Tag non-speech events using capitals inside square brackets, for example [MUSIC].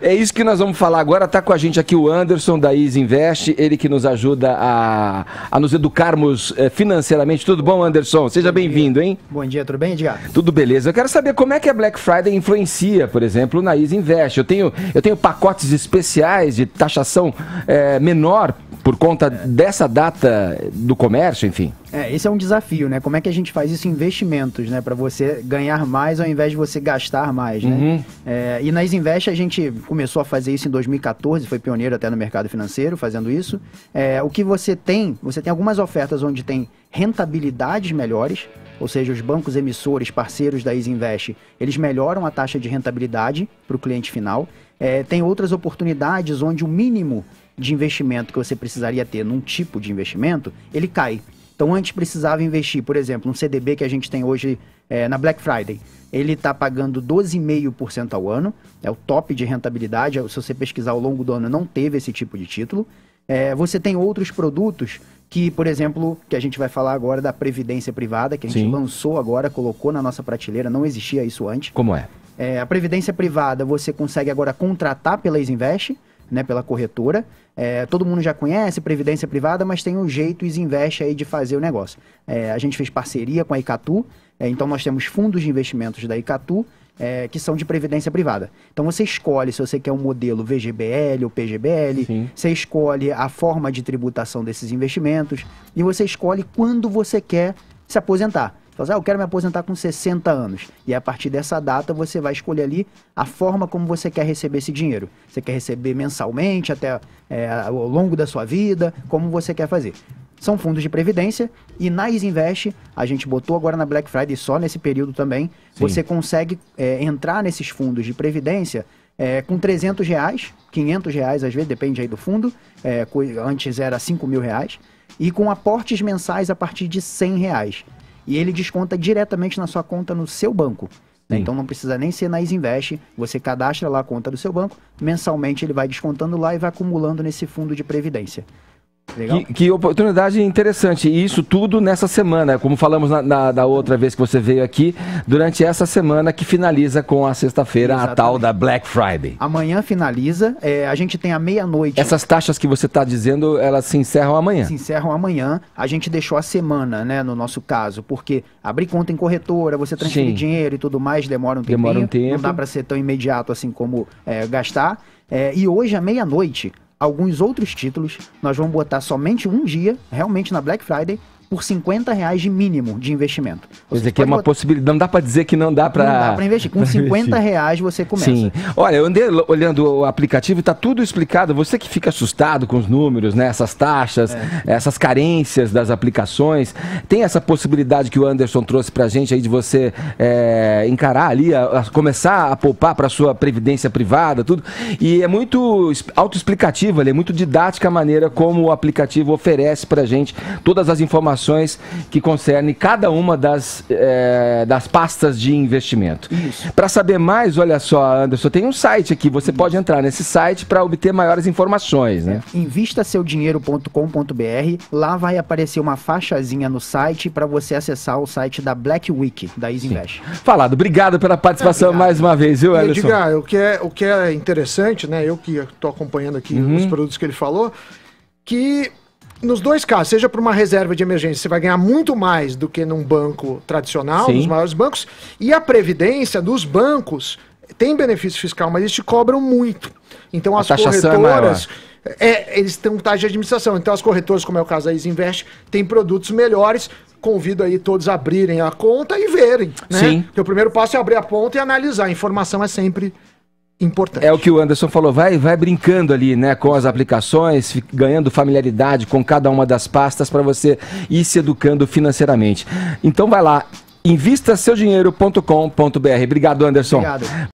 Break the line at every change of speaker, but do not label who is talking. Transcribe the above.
é isso que nós vamos falar agora. Está com a gente aqui o Anderson da Easy Invest, ele que nos ajuda a, a nos educarmos eh, financeiramente. Tudo bom, Anderson? Seja bem-vindo, hein? Bom dia, tudo bem, Edgar? Tudo beleza. Eu quero saber como é que a Black Friday influencia, por exemplo, na Easy Invest. Eu tenho, eu tenho pacotes especiais de taxação é, menor por conta dessa data do comércio, enfim?
É, esse é um desafio, né? Como é que a gente faz isso em investimentos, né? Para você ganhar mais ao invés de você gastar mais, né? Uhum. É, e nas Invest a gente começou a fazer isso em 2014, foi pioneiro até no mercado financeiro fazendo isso. É, o que você tem, você tem algumas ofertas onde tem rentabilidades melhores, ou seja, os bancos emissores, parceiros da Isinvest, eles melhoram a taxa de rentabilidade para o cliente final. É, tem outras oportunidades onde o mínimo de investimento que você precisaria ter num tipo de investimento, ele cai. Então, antes precisava investir, por exemplo, um CDB que a gente tem hoje é, na Black Friday. Ele está pagando 12,5% ao ano, é o top de rentabilidade. É se você pesquisar ao longo do ano, não teve esse tipo de título. É, você tem outros produtos que, por exemplo, que a gente vai falar agora da previdência privada, que a gente Sim. lançou agora, colocou na nossa prateleira, não existia isso antes. Como é? é a previdência privada você consegue agora contratar pela Invest né, pela corretora. É, todo mundo já conhece previdência privada, mas tem um jeito e investe aí de fazer o negócio. É, a gente fez parceria com a Icatu, é, então nós temos fundos de investimentos da Icatu é, que são de previdência privada. Então você escolhe se você quer um modelo VGBL ou PGBL, Sim. você escolhe a forma de tributação desses investimentos e você escolhe quando você quer se aposentar. Fala, assim, ah, eu quero me aposentar com 60 anos. E a partir dessa data você vai escolher ali a forma como você quer receber esse dinheiro. Você quer receber mensalmente, até é, ao longo da sua vida, como você quer fazer são fundos de previdência e na Isinvest, a gente botou agora na Black Friday só nesse período também, Sim. você consegue é, entrar nesses fundos de previdência é, com 300 reais, 500 reais às vezes, depende aí do fundo, é, antes era 5 mil reais, e com aportes mensais a partir de 100 reais e ele desconta diretamente na sua conta no seu banco. Né? Sim. Então não precisa nem ser na Isinvest, você cadastra lá a conta do seu banco, mensalmente ele vai descontando lá e vai acumulando nesse fundo de previdência.
Legal. Que, que oportunidade interessante. E isso tudo nessa semana, como falamos na, na, da outra vez que você veio aqui, durante essa semana que finaliza com a sexta-feira, a tal da Black Friday.
Amanhã finaliza, é, a gente tem a meia-noite. Essas
taxas que você está dizendo, elas se encerram amanhã? Se
encerram amanhã. A gente deixou a semana, né, no nosso caso, porque abrir conta em corretora, você transferir Sim. dinheiro e tudo mais, demora um tempo. Demora um tempo. Não dá para ser tão imediato assim como é, gastar. É, e hoje, à meia-noite, alguns outros títulos. Nós vamos botar somente um dia, realmente na Black Friday, por 50 reais de mínimo de investimento.
Você Quer dizer, que é uma botar... possibilidade. Não dá para dizer que não dá para. Não dá para investir. Com 50 [LAUGHS] investir.
reais você começa. Sim.
Olha, eu andei olhando o aplicativo e tá tudo explicado. Você que fica assustado com os números, né? Essas taxas, é. essas carências das aplicações. Tem essa possibilidade que o Anderson trouxe para a gente aí de você é, encarar ali, a, a começar a poupar para sua previdência privada, tudo. E é muito autoexplicativo é muito didática a maneira como o aplicativo oferece para a gente todas as informações informações que concerne cada uma das, é, das pastas de investimento. Para saber mais, olha só, Anderson, tem um site aqui, você Isso. pode entrar nesse site para obter maiores informações, né?
Invistaseudinheiro.com.br, lá vai aparecer uma faixazinha no site para você acessar o site da Black Week, da Easy
Invest. Falado, obrigado pela participação é, mais uma vez, viu, Anderson? Diga,
o que é, o que é interessante, né? Eu que estou acompanhando aqui uhum. os produtos que ele falou, que nos dois casos, seja para uma reserva de emergência, você vai ganhar muito mais do que num banco tradicional, Sim. nos maiores bancos, e a previdência dos bancos tem benefício fiscal, mas eles te cobram muito. Então a as é corretoras. é, eles têm um taxa de administração. Então as corretoras, como é o caso da Isinvest, têm produtos melhores. Convido aí todos a abrirem a conta e verem. Né? Sim. Porque o primeiro passo é abrir a conta e analisar. A informação é sempre
importante. É o que o Anderson falou, vai, vai brincando ali, né, com as aplicações, ganhando familiaridade com cada uma das pastas para você ir se educando financeiramente. Então vai lá, invistaseudinheiro.com.br. Obrigado, Anderson. Obrigado.